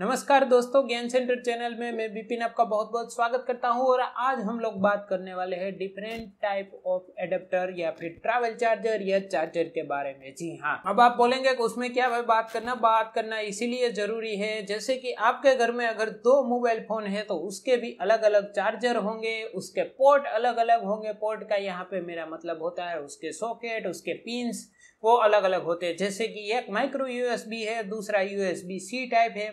नमस्कार दोस्तों ज्ञान सेंटर चैनल में मैं विपिन आपका बहुत बहुत स्वागत करता हूं और आज हम लोग बात करने वाले हैं डिफरेंट टाइप ऑफ एडेप्टर या फिर ट्रैवल चार्जर या चार्जर के बारे में जी हाँ अब आप बोलेंगे कि उसमें क्या भाई बात करना बात करना इसीलिए जरूरी है जैसे कि आपके घर में अगर दो मोबाइल फोन है तो उसके भी अलग अलग चार्जर होंगे उसके पोर्ट अलग अलग होंगे पोर्ट का यहाँ पे मेरा मतलब होता है उसके सॉकेट उसके पिन वो अलग अलग होते हैं जैसे कि एक माइक्रो यूएसबी है दूसरा यूएसबी सी टाइप है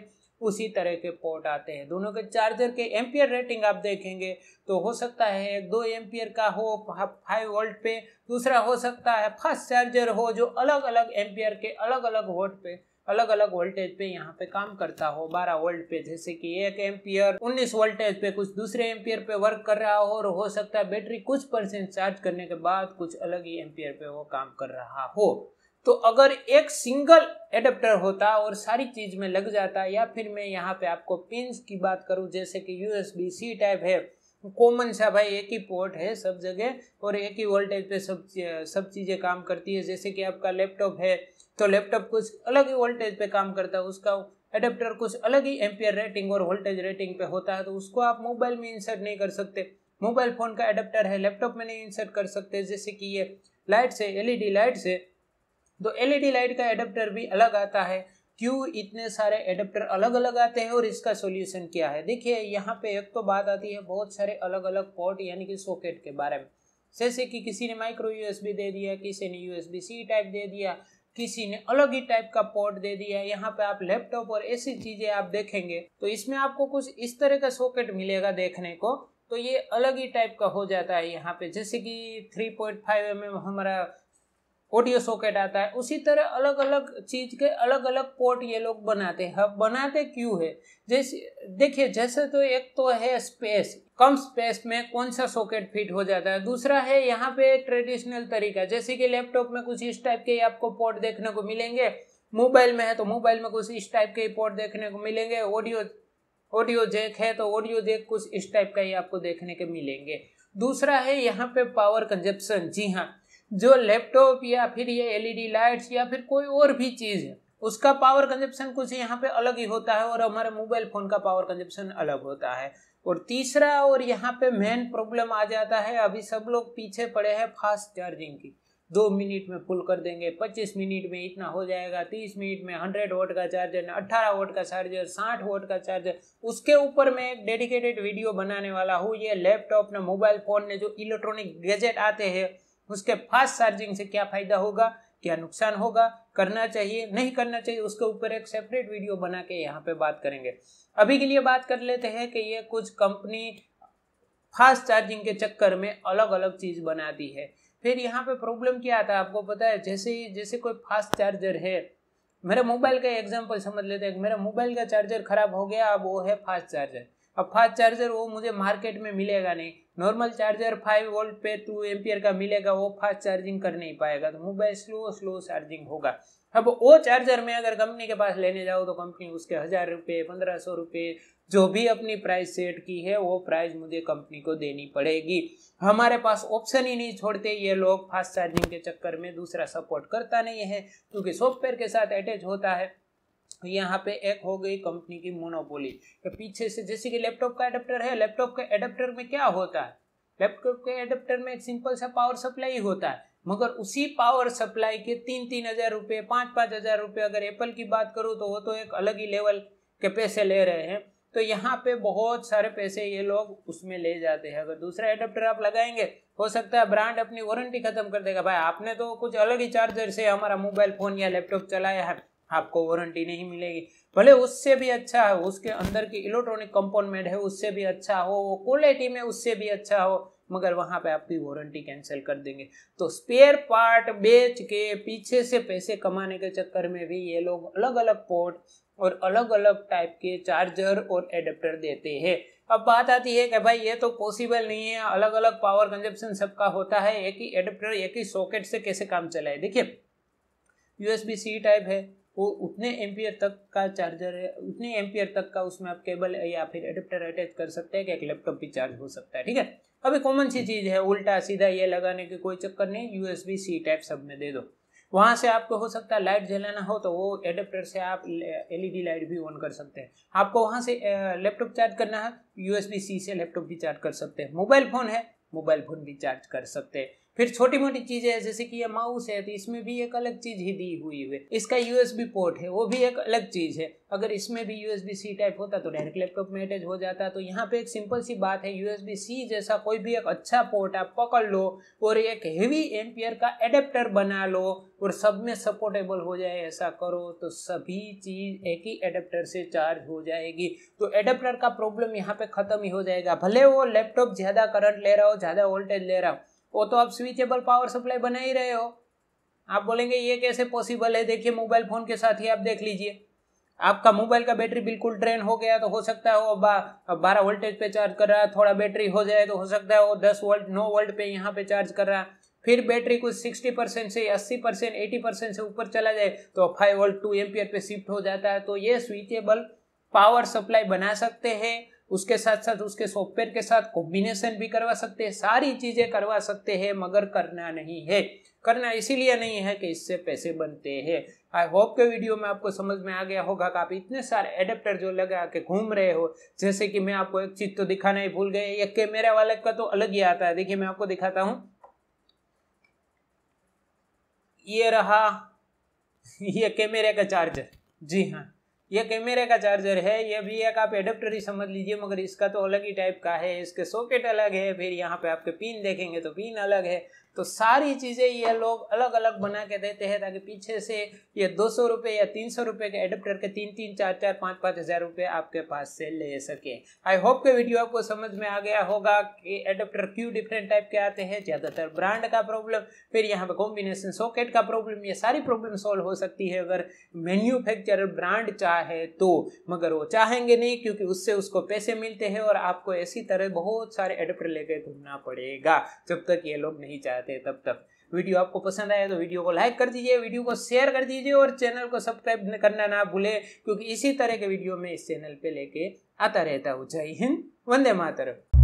उसी तरह के पोर्ट आते हैं दोनों के चार्जर के एम्पियर रेटिंग आप देखेंगे तो हो सकता है एक दो एम्पियर का हो फाइव हाँ, वोल्ट पे दूसरा हो सकता है फर्स्ट चार्जर हो जो अलग अलग एम्पियर के अलग अलग वोल्ट पे अलग अलग वोल्टेज पे यहाँ पे काम करता हो 12 वोल्ट पे जैसे कि एक एम्पियर 19 वोल्टेज पे कुछ दूसरे एम्पियर पे वर्क कर रहा हो और हो सकता है बैटरी कुछ परसेंट चार्ज करने के बाद कुछ अलग ही एम्पियर पे वो काम कर रहा हो तो अगर एक सिंगल एडेप्टर होता और सारी चीज़ में लग जाता या फिर मैं यहाँ पे आपको पिंस की बात करूँ जैसे कि U S B C type है कॉमन सा भाई एक ही पोर्ट है सब जगह और एक ही वोल्टेज पे सब सब चीज़ें काम करती है जैसे कि आपका लैपटॉप है तो लैपटॉप कुछ अलग ही वोल्टेज पे काम करता है उसका एडेप्टर कुछ अलग ही एम्पियर रेटिंग और वोल्टेज रेटिंग पे होता है तो उसको आप मोबाइल में इंसर्ट नहीं कर सकते मोबाइल फ़ोन का एडेप्टर है लैपटॉप में नहीं इंसर्ट कर सकते जैसे कि ये लाइट्स है एलईडी लाइट्स है तो एलईडी लाइट e का एडेप्टर भी अलग आता है क्यों इतने सारे एडेप्टर अलग अलग आते हैं और इसका सॉल्यूशन क्या है देखिए यहाँ पे एक तो बात आती है बहुत सारे अलग अलग पोर्ट यानी कि सॉकेट के बारे में जैसे कि किसी ने माइक्रो यूएसबी दे दिया किसी ने यूएसबी सी टाइप दे दिया किसी ने अलग ही टाइप का पोर्ट दे दिया यहाँ पे आप लैपटॉप और ऐसी चीजें आप देखेंगे तो इसमें आपको कुछ इस तरह का सॉकेट मिलेगा देखने को तो ये अलग ही टाइप का हो जाता है यहाँ पे जैसे कि थ्री पॉइंट एम हमारा ऑडियो सॉकेट आता है उसी तरह अलग अलग चीज के अलग अलग पोर्ट ये लोग बनाते हैं बनाते क्यों है जैसे देखिए जैसे तो एक तो है स्पेस कम स्पेस में कौन सा सॉकेट फिट हो जाता है दूसरा है यहाँ पे ट्रेडिशनल तरीका जैसे कि लैपटॉप में कुछ इस टाइप के आपको पोर्ट देखने को मिलेंगे मोबाइल में है तो मोबाइल में कुछ इस टाइप के पोर्ट देखने को मिलेंगे ऑडियो ऑडियो जैक है तो ऑडियो जैक कुछ इस टाइप का ही आपको देखने के मिलेंगे दूसरा है यहाँ पे पावर कंजप्शन जी हाँ जो लैपटॉप या फिर ये एलईडी लाइट्स या फिर कोई और भी चीज़ है उसका पावर कंजप्शन कुछ यहाँ पे अलग ही होता है और हमारे मोबाइल फ़ोन का पावर कंजप्शन अलग होता है और तीसरा और यहाँ पे मेन प्रॉब्लम आ जाता है अभी सब लोग पीछे पड़े हैं फास्ट चार्जिंग की दो मिनट में फुल कर देंगे पच्चीस मिनट में इतना हो जाएगा तीस मिनट में हंड्रेड वोट का चार्जर अट्ठारह वोट का चार्जर साठ वोट का चार्जर उसके ऊपर मैं एक डेडिकेटेड वीडियो बनाने वाला हूँ ये लैपटॉप ने मोबाइल फ़ोन ने जो इलेक्ट्रॉनिक गैजेट आते हैं उसके फास्ट चार्जिंग से क्या फ़ायदा होगा क्या नुकसान होगा करना चाहिए नहीं करना चाहिए उसके ऊपर एक सेपरेट वीडियो बना के यहाँ पे बात करेंगे अभी के लिए बात कर लेते हैं कि ये कुछ कंपनी फास्ट चार्जिंग के चक्कर में अलग अलग चीज़ बनाती है फिर यहाँ पे प्रॉब्लम क्या आता है आपको पता है जैसे जैसे कोई फास्ट चार्जर है मेरे मोबाइल का एग्जाम्पल समझ लेते हैं मेरा मोबाइल का चार्जर खराब हो गया अब वो है फास्ट चार्जर अब फास्ट चार्जर वो मुझे मार्केट में मिलेगा नहीं नॉर्मल चार्जर फाइव वोल्ट पे टू एम्पियर का मिलेगा वो फास्ट चार्जिंग कर नहीं पाएगा तो मोबाइल स्लो स्लो चार्जिंग होगा अब वो चार्जर में अगर कंपनी के पास लेने जाओ तो कंपनी उसके हज़ार रुपये पंद्रह सौ रुपये जो भी अपनी प्राइस सेट की है वो प्राइस मुझे कंपनी को देनी पड़ेगी हमारे पास ऑप्शन ही नहीं छोड़ते ये लोग फास्ट चार्जिंग के चक्कर में दूसरा सपोर्ट करता नहीं है क्योंकि सॉफ्टवेयर के साथ अटैच होता है यहाँ पे एक हो गई कंपनी की मोनोपोली तो पीछे से जैसे कि लैपटॉप का एडेप्टर है लैपटॉप के एडेप्टर में क्या होता है लैपटॉप के एडेप्टर में एक सिंपल सा पावर सप्लाई होता है मगर उसी पावर सप्लाई के तीन तीन हज़ार रुपये पाँच पाँच हज़ार रुपये अगर एप्पल की बात करूँ तो वो तो एक अलग ही लेवल के पैसे ले रहे हैं तो यहाँ पे बहुत सारे पैसे ये लोग उसमें ले जाते हैं अगर दूसरा एडेप्टर आप लगाएंगे हो सकता है ब्रांड अपनी वारंटी खत्म कर देगा भाई आपने तो कुछ अलग ही चार्जर से हमारा मोबाइल फ़ोन या लैपटॉप चलाया है आपको वारंटी नहीं मिलेगी भले उससे भी अच्छा हो उसके अंदर की इलेक्ट्रॉनिक कंपोनमेंट है उससे भी अच्छा हो वो क्वालिटी में उससे भी अच्छा हो मगर वहाँ पे आपकी वारंटी कैंसिल कर देंगे तो स्पेयर पार्ट बेच के पीछे से पैसे कमाने के चक्कर में भी ये लोग अलग अलग पोर्ट और अलग अलग टाइप के चार्जर और एडेप्टर देते हैं अब बात आती है कि भाई ये तो पॉसिबल नहीं है अलग अलग पावर कंजप्शन सबका होता है एक ही एडेप्टर एक ही सॉकेट से कैसे काम चलाए देखिए यूएसबी सी टाइप है वो उतने एम्पियर तक का चार्जर है उतने एम्पियर तक का उसमें आप केबल या फिर एडेप्टर अटैच कर सकते हैं कि एक लैपटॉप भी चार्ज हो सकता है ठीक है अभी कॉमन सी चीज़ है उल्टा सीधा ये लगाने की कोई चक्कर नहीं बी सी टाइप सब में दे दो वहाँ से आपको हो सकता है लाइट जलाना हो तो वो एडेप्टर से आप एलईडी लाइट भी ऑन कर सकते हैं आपको वहाँ से लैपटॉप चार्ज करना है बी सी से लैपटॉप भी चार्ज कर सकते हैं मोबाइल फ़ोन है मोबाइल फ़ोन भी चार्ज कर सकते हैं फिर छोटी मोटी चीजें है जैसे कि ये माउस है तो इसमें भी एक अलग चीज ही दी हुई है इसका यूएसबी पोर्ट है वो भी एक अलग चीज है अगर इसमें भी यूएसबी सी टाइप होता तो डायरेक्ट लैपटॉप में अटैच हो जाता तो यहाँ पे एक सिंपल सी बात है यूएसबी सी जैसा कोई भी एक अच्छा पोर्ट आप पकड़ लो और एक हेवी एम्पियर का एडेप्टर बना लो और सब में सपोर्टेबल हो जाए ऐसा करो तो सभी चीज एक ही एडेप्टर से चार्ज हो जाएगी तो एडेप्टर का प्रॉब्लम यहाँ पे खत्म ही हो जाएगा भले वो लैपटॉप ज्यादा करंट ले रहा हो ज्यादा वोल्टेज ले रहा हो वो तो आप स्विचेबल पावर सप्लाई बना ही रहे हो आप बोलेंगे ये कैसे पॉसिबल है देखिए मोबाइल फ़ोन के साथ ही आप देख लीजिए आपका मोबाइल का बैटरी बिल्कुल ड्रेन हो गया तो हो सकता है वो बा, बारह वोल्टेज पे चार्ज कर रहा है थोड़ा बैटरी हो जाए तो हो सकता है वो दस वोल्ट नौ वोल्ट पे यहाँ पे चार्ज कर रहा है फिर बैटरी कुछ सिक्सटी परसेंट से अस्सी परसेंट एटी परसेंट से ऊपर चला जाए तो फाइव वोल्ट टू एम्पियर पे शिफ्ट हो जाता है तो ये स्विचेबल पावर सप्लाई बना सकते हैं उसके साथ साथ उसके सॉफ्टवेयर के साथ कॉम्बिनेशन भी करवा सकते हैं सारी चीज़ें करवा सकते हैं मगर करना नहीं है करना इसीलिए नहीं है कि इससे पैसे बनते हैं आई होप के वीडियो में आपको समझ में आ गया होगा कि आप इतने सारे एडेप्टर जो लगा के घूम रहे हो जैसे कि मैं आपको एक चीज़ तो दिखाना ही भूल गए ये कैमेरा वाले का तो अलग ही आता है देखिए मैं आपको दिखाता हूँ ये रहा ये कैमरे का चार्जर जी हाँ ये कैमरे का चार्जर है ये भी एक आप एडेप्टर ही समझ लीजिए मगर इसका तो अलग ही टाइप का है इसके सॉकेट अलग है फिर यहाँ पे आपके पिन देखेंगे तो पिन अलग है तो सारी चीज़ें ये लोग अलग अलग बना के देते हैं ताकि पीछे से ये दो सौ रुपये या तीन सौ रुपये के एडेप्टर के तीन तीन चार चार पाँच पाँच हज़ार रुपये आपके पास से ले सके आई होप के वीडियो आपको समझ में आ गया होगा कि एडेप्टर क्यों डिफरेंट टाइप के आते हैं ज़्यादातर ब्रांड का प्रॉब्लम फिर यहाँ पे कॉम्बिनेशन सॉकेट का प्रॉब्लम ये सारी प्रॉब्लम सॉल्व हो सकती है अगर मैन्युफैक्चरर ब्रांड चाहे तो मगर वो चाहेंगे नहीं क्योंकि उससे उसको पैसे मिलते हैं और आपको ऐसी तरह बहुत सारे एडप्टर लेके घूमना पड़ेगा जब तक ये लोग नहीं चाहते जाते हैं तब तक वीडियो आपको पसंद आया तो वीडियो को लाइक कर दीजिए वीडियो को शेयर कर दीजिए और चैनल को सब्सक्राइब करना ना भूले क्योंकि इसी तरह के वीडियो में इस चैनल पे लेके आता रहता हूँ जय हिंद वंदे मातरम